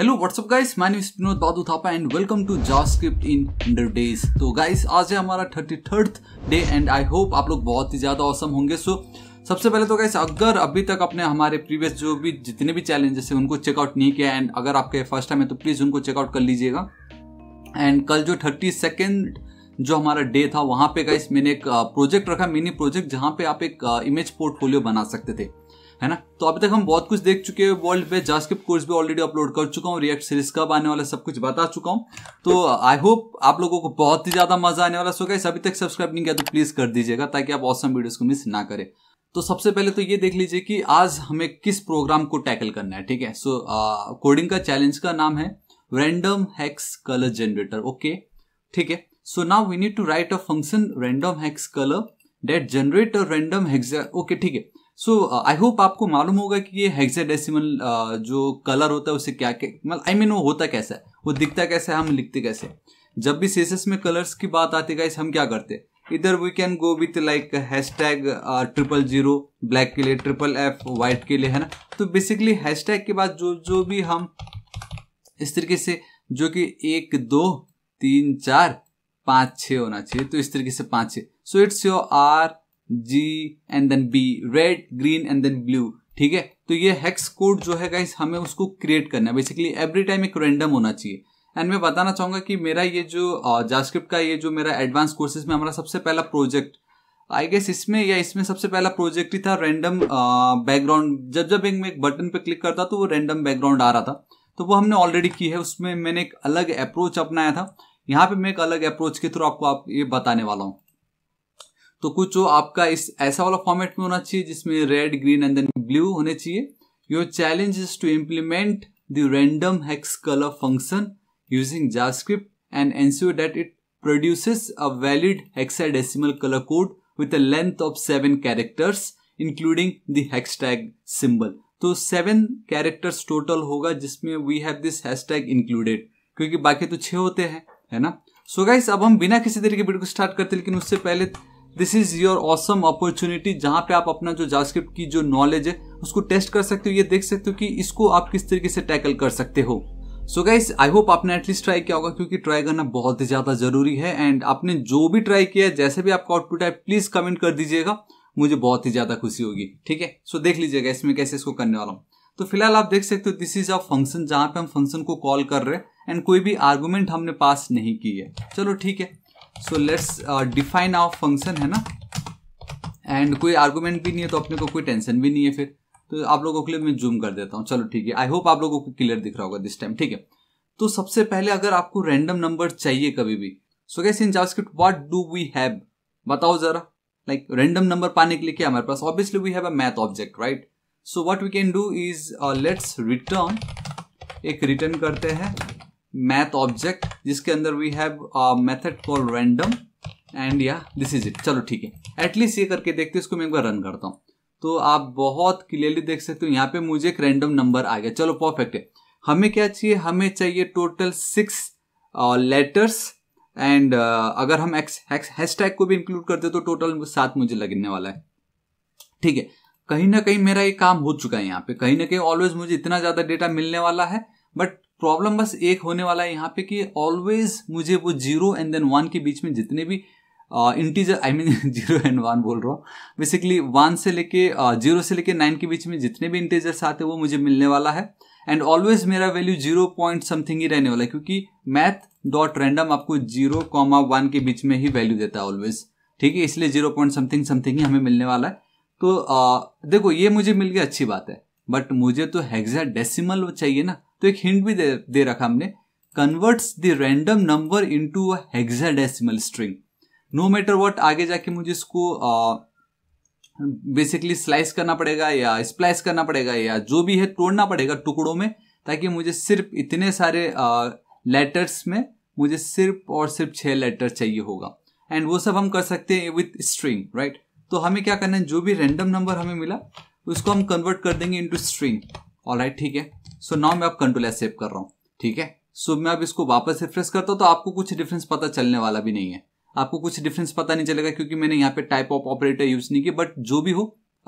Hello what's up guys name is Vinod Badu Thapa and welcome to JavaScript in hundred days तो guys आज है हमारा thirty third day and I hope आप लोग बहुत ही ज़्यादा औसम होंगे सो so, सबसे पहले तो गाइस अगर अभी तक अपने हमारे प्रीवियस जो भी जितने भी चैलेंजेस हैं उनको चेकआउट नहीं किया एंड अगर आपके फर्स्ट टाइम है तो प्लीज़ उनको चेकआउट कर लीजिएगा एंड कल जो थर्टी सेकेंड जो हमारा डे था वहाँ पे गाइस मैंने एक प्रोजेक्ट uh, रखा मिनी प्रोजेक्ट जहाँ पे आप एक इमेज uh, पोर्टफोलियो बना सकते थे है ना तो अभी तक हम बहुत कुछ देख चुके हैं वर्ल्ड पे जास्क्रिप्ट कोर्स भी ऑलरेडी अपलोड कर चुका हूँ रिएक्ट सीरीज कब आने वाला सब कुछ बता चुका हूँ तो आई होप आप लोगों को बहुत ही ज्यादा मजा आने वाला सो गाइस अभी तक सब्सक्राइब नहीं किया तो प्लीज कर दीजिएगा ताकि आप औसम वीडियोस को मिस ना करें तो सबसे पहले तो ये देख लीजिए कि आज हमें किस प्रोग्राम को टैकल करना है ठीक है सो कोडिंग का चैलेंज का नाम है random hex colour generator okay ठीक है so now we need to write a function random hex colour that generate a random hex okay ठीक है सो आई होप आपको मालूम होगा कि ये हेक्साडेसिमल uh, जो कलर होता है उसे क्या मतलब आई मीन वो होता कैसा है वो दिखता कैसा है हम लिखते कैसे जब भी सेसेस में कलर्स की बात आती है हम क्या करते इधर we can go with like hashtag triple zero black के लिए ट्रिपल एफ वाइट के लिए है ना तो बेसिकली हैश टैग के बाद जो जो भी हम इस तरीके से जो कि एक दो तीन चार पाँच छः होना चाहिए तो इस तरीके से पाँच छः so it's your R G and then B red green and then blue ठीक है तो ये हेक्स कोड जो है गाइस हमें उसको क्रिएट करना है बेसिकली एवरी टाइम एक रेंडम होना चाहिए एंड मैं बताना चाहूंगा कि मेरा ये जो जास्क्रिप्ट का ये जो मेरा एडवांस कोर्सेज में हमारा सबसे पहला प्रोजेक्ट आई गेस इसमें या इसमें सबसे पहला प्रोजेक्ट ही था रैंडम बैकग्राउंड जब जब एक मैं एक बटन पे क्लिक करता तो वो रैंडम बैकग्राउंड आ रहा था तो वो हमने ऑलरेडी की है उसमें मैंने एक अलग अप्रोच अपनाया था यहाँ पे मैं एक अलग अप्रोच के थ्रू आपको आप ये बताने वाला हूँ तो कुछ वो आपका इस ऐसा वाला फॉर्मेट में होना चाहिए जिसमें red green and then blue होने चाहिए your challenge is to implement the random hex colour function using JavaScript and ensure that it produces a valid hexadecimal color code with a length of 7 characters including the hashtag symbol. तो seven characters total होगा जिसमें we have this hashtag included क्योंकि बाकी तो छः होते हैं है ना सो so गाइस अब हम बिना किसी तरीके वीडियो को स्टार्ट करते लेकिन उससे पहले this is your awesome opportunity जहां पे आप अपना जो जास्क्रिप्ट की जो नॉलेज है उसको टेस्ट कर सकते हो ये देख सकते हो कि इसको आप किस तरीके से टैकल कर सकते हो सो गाइस आई होप आपने एटलीस्ट ट्राई किया होगा क्योंकि ट्राई करना बहुत ही ज़्यादा जरूरी है एंड आपने जो भी ट्राई किया है जैसे भी आपका आउटपुट है प्लीज़ कमेंट कर दीजिएगा मुझे बहुत ही ज़्यादा खुशी होगी ठीक है सो देख लीजिएगा इसमें कैसे इसको करने वाला हूँ तो फिलहाल आप देख सकते हो दिस इज अ फंक्शन जहां पे हम फंक्शन को कॉल कर रहे हैं एंड कोई भी आर्गूमेंट हमने पास नहीं की है चलो ठीक है so let's define our function है ना एंड कोई आर्गूमेंट भी नहीं है तो अपने को कोई टेंशन भी नहीं है फिर तो आप लोगों के लिए मैं जूम कर देता हूँ चलो ठीक है आई होप आप लोगों को क्लियर दिख रहा होगा दिस टाइम ठीक है तो सबसे पहले अगर आपको रैंडम नंबर चाहिए कभी भी so guys in JavaScript what do we have बताओ जरा लाइक रैंडम नंबर पाने के लिए क्या हमारे पास obviously we have a math object right so what we can do is let's return एक रिटर्न करते हैं मैथ ऑब्जेक्ट जिसके अंदर we have method call random and या दिस इज इट चलो ठीक है एटलीस्ट ये करके देखते हैं इसको मैं एक बार रन करता हूँ तो आप बहुत क्लियरली देख सकते हो यहाँ पे मुझे एक रैंडम नंबर आ गया चलो परफेक्ट है हमें क्या चाहिए हमें चाहिए टोटल सिक्स लेटर्स एंड अगर हम एक्स हैश टैग को भी इंक्लूड करते तो टोटल सात मुझे लगने वाला है ठीक है कहीं ना कहीं मेरा ये काम हो चुका है यहाँ पे कहीं ना कहीं ऑलवेज मुझे इतना ज्यादा डेटा मिलने वाला है बट प्रॉब्लम बस एक होने वाला है यहाँ पे कि ऑलवेज मुझे वो जीरो एंड देन वन के बीच में जितने भी integer I mean zero and one बोल रहा हूँ बेसिकली वन से लेके जीरो से लेके नाइन के बीच में जितने भी इंटीजर्स आते हैं वो मुझे मिलने वाला है एंड ऑलवेज मेरा वैल्यू जीरो पॉइंट समथिंग ही रहने वाला है क्योंकि मैथ डॉट रैंडम आपको जीरो कॉमा वन के बीच में ही वैल्यू देता है ऑलवेज ठीक है इसलिए जीरो पॉइंट समथिंग समथिंग ही हमें मिलने वाला है तो uh, देखो ये मुझे मिल गया अच्छी बात है बट मुझे तो हेक्सा डेसिमल चाहिए ना तो एक हिंट भी दे, दे रखा हमने converts the random number into hexadecimal string no matter what आगे जाके मुझे इसको बेसिकली स्लाइस करना पड़ेगा या स्प्लाइस करना पड़ेगा या जो भी है तोड़ना पड़ेगा टुकड़ों में ताकि मुझे सिर्फ इतने सारे लेटर्स में मुझे सिर्फ और सिर्फ छह लेटर चाहिए होगा एंड वो सब हम कर सकते हैं विथ स्ट्रिंग राइट तो हमें क्या करना है जो भी रैंडम नंबर हमें मिला उसको हम कन्वर्ट कर देंगे इंटू स्ट्रिंग ऑल राइट ठीक है सो नाउ मैं अब कंट्रोल एस सेव कर रहा हूँ ठीक है सो मैं अब इसको वापस रिफ्रेश करता हूँ तो आपको कुछ डिफरेंस पता चलने वाला भी नहीं है आपको कुछ डिफरेंस पता नहीं चलेगा क्योंकि मैंने यहाँ पे टाइप ऑफ ऑपरेटर यूज नहीं किया बट जो भी हो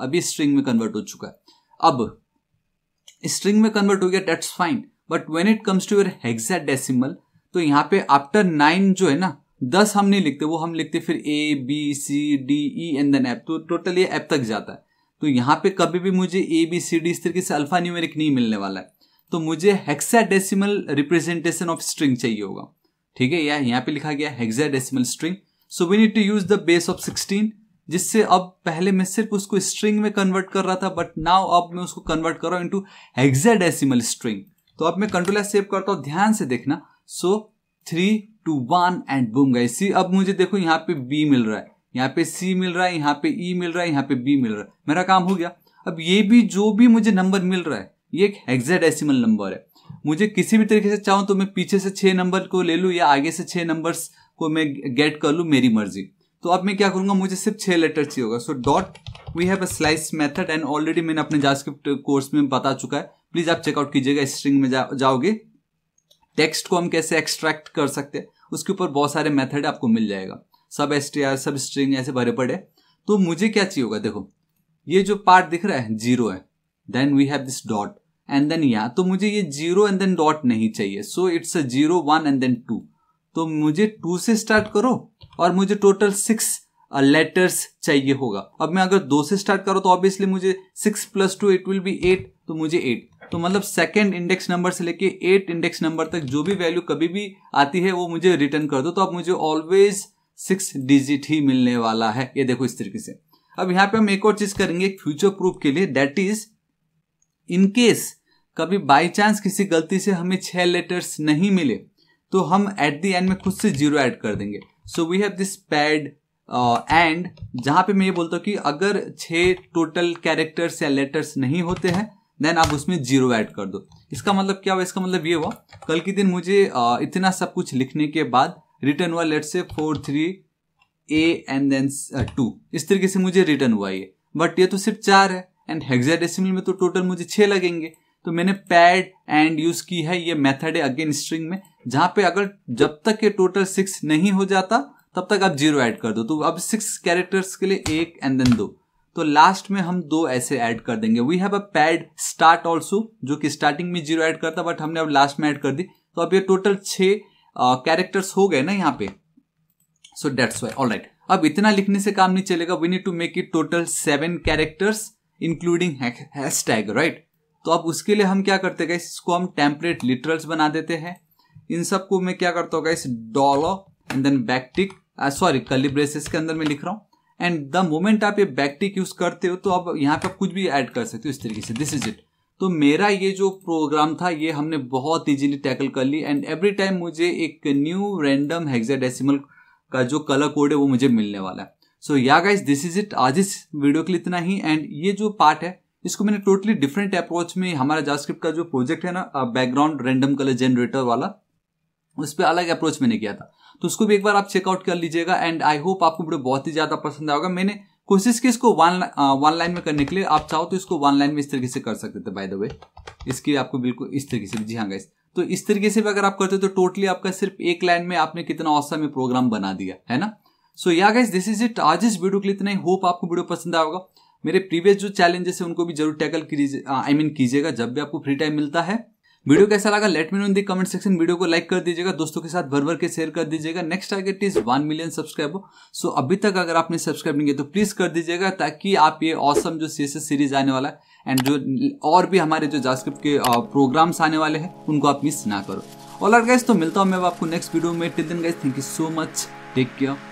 अभी स्ट्रिंग में कन्वर्ट हो चुका है अब स्ट्रिंग में कन्वर्ट हो गया that's fine but when it comes to your decimal तो यहाँ पे आफ्टर नाइन जो है ना दस हम नहीं लिखते वो हम लिखते फिर A B C D E and then F तो टोटल ये एप तक जाता है तो यहाँ पे कभी भी मुझे ए बी सी डी इस तरीके से अल्फा न्यूमेरिक नहीं मिलने वाला है तो मुझे हेक्साडेसिमल रिप्रेजेंटेशन ऑफ स्ट्रिंग चाहिए होगा ठीक है या यहाँ पे लिखा गया hexadecimal string so we need to use the base of sixteen जिससे अब पहले मैं सिर्फ उसको स्ट्रिंग में कन्वर्ट कर रहा था बट नाउ अब मैं उसको कन्वर्ट कर रहा हूँ इंटू हेक्साडेसिमल स्ट्रिंग तो अब मैं कंट्रोल एस सेव करता हूँ ध्यान से देखना so three two one and boom guys see अब मुझे देखो यहाँ पे बी मिल रहा है यहाँ पे सी मिल रहा है यहाँ पे ई e मिल रहा है यहाँ पे बी मिल रहा है मेरा काम हो गया अब ये भी जो भी मुझे नंबर मिल रहा है ये एक एसिमल नंबर है मुझे किसी भी तरीके से चाहूँ तो मैं पीछे से छः नंबर को ले लूँ या आगे से छः नंबर को मैं गेट कर लूँ मेरी मर्जी तो अब मैं क्या करूँगा मुझे सिर्फ छः लेटर चाहिए होगा so dot we have a slice method and already मैंने अपने जास्क्रिप्ट कोर्स में बता चुका है प्लीज़ आप चेकआउट कीजिएगा स्ट्रिंग में जा, जाओगे टेक्स्ट को हम कैसे एक्सट्रैक्ट कर सकते हैं उसके ऊपर बहुत सारे मेथड आपको मिल जाएगा सब S T R substring ऐसे भरे पड़े तो मुझे क्या चाहिए होगा देखो ये जो पार्ट दिख रहा है जीरो है then we have this dot and then यहाँ तो मुझे ये जीरो एंड देन डॉट नहीं चाहिए so it's a zero one and then two तो मुझे टू से स्टार्ट करो और मुझे टोटल सिक्स लेटर्स चाहिए होगा अब मैं अगर दो से स्टार्ट करो तो ऑब्वियसली मुझे six plus two it will be eight तो मुझे एट तो मतलब सेकेंड इंडेक्स नंबर से लेके एट इंडेक्स नंबर तक जो भी वैल्यू कभी भी आती है वो मुझे रिटर्न कर दो तो अब मुझे ऑलवेज सिक्स डिजिट ही मिलने वाला है ये देखो इस तरीके से अब यहाँ पे हम एक और चीज करेंगे फ्यूचर प्रूफ के लिए दैट इज केस कभी बाय चांस किसी गलती से हमें छह लेटर्स नहीं मिले तो हम एट द एंड में खुद से जीरो ऐड कर देंगे so we have this pad and जहां पे मैं ये बोलता हूँ कि अगर छह टोटल कैरेक्टर्स या लेटर्स नहीं होते हैं देन आप उसमें जीरो ऐड कर दो इसका मतलब क्या हुआ इसका मतलब ये हुआ कल के दिन मुझे uh, इतना सब कुछ लिखने के बाद रिटर्न हुआ let say four three A and then two इस तरीके से मुझे रिटर्न हुआ ये बट ये तो सिर्फ चार है एंड हेक्साडेसिमल में तो टोटल मुझे छः लगेंगे तो मैंने पैड एंड यूज की है ये मेथड है अगेन स्ट्रिंग में जहां पे अगर जब तक ये टोटल सिक्स नहीं हो जाता तब तक आप जीरो ऐड कर दो तो अब सिक्स कैरेक्टर्स के लिए एक एंड देन दो तो लास्ट में हम दो ऐसे ऐड कर देंगे we have a pad start also जो कि स्टार्टिंग में जीरो ऐड करता बट हमने अब लास्ट में ऐड कर दी तो अब ये टोटल छः कैरेक्टर्स uh, हो गए ना यहाँ पे सो डेट्स वाई राइट अब इतना लिखने से काम नहीं चलेगा we need to make it total seven characters including hashtag right तो अब उसके लिए हम क्या करते हैं इसको हम टेम्पलेट लिटरल्स बना देते हैं इन सबको मैं क्या करता हूँ इस dollar and then backtick sorry curly के अंदर मैं लिख रहा हूँ एंड द मोमेंट आप ये बैकटिक यूज करते हो तो आप यहाँ पे कुछ भी ऐड कर सकते हो इस तरीके से दिस इज इट तो मेरा ये जो प्रोग्राम था ये हमने बहुत इजीली टैकल कर ली एंड एवरी टाइम मुझे एक न्यू रैंडम हेक्साडेसिमल का जो कलर कोड है वो मुझे मिलने वाला है सो या गाइस दिस इज इट आज इस वीडियो के लिए इतना ही एंड ये जो पार्ट है इसको मैंने टोटली डिफरेंट अप्रोच में हमारा जासक्रिप्ट का जो प्रोजेक्ट है ना बैकग्राउंड रैंडम कलर जनरेटर वाला उस पर अलग अप्रोच मैंने किया था तो उसको भी एक बार आप चेकआउट कर लीजिएगा एंड आई होप आपको वीडियो बहुत ही ज़्यादा पसंद आएगा मैंने कोशिश की इसको वन वन लाइन में करने के लिए आप चाहो तो इसको वन लाइन में इस तरीके से कर सकते थे बाय द वे इसकी आपको बिल्कुल इस तरीके से जी हाँ गाइस तो इस तरीके से भी अगर आप करते हो तो टोटली आपका सिर्फ एक लाइन में आपने कितना औसा में प्रोग्राम बना दिया है ना सो या गाइस दिस इज इट आज इस वीडियो के लिए इतना ही होप आपको वीडियो पसंद आएगा मेरे प्रीवियस जो चैलेंजेस है उनको भी जरूर टैकल कीजिए आई मीन कीजिएगा जब भी आपको फ्री टाइम मिलता है वीडियो कैसा लगा let me know in the comment section video को लाइक कर दीजिएगा दोस्तों के साथ भर भर के शेयर कर दीजिएगा next target is one million subscriber so अभी तक अगर आपने सब्सक्राइब नहीं किया तो प्लीज कर दीजिएगा ताकि आप ये औसम जो सी सीरीज आने वाला है एंड जो और भी हमारे जो जास्क्रिप्ट के प्रोग्राम्स आने वाले हैं उनको आप मिस ना करो और गाइज तो मिलता हूँ मैं आपको नेक्स्ट वीडियो में till then guys thank you so much take care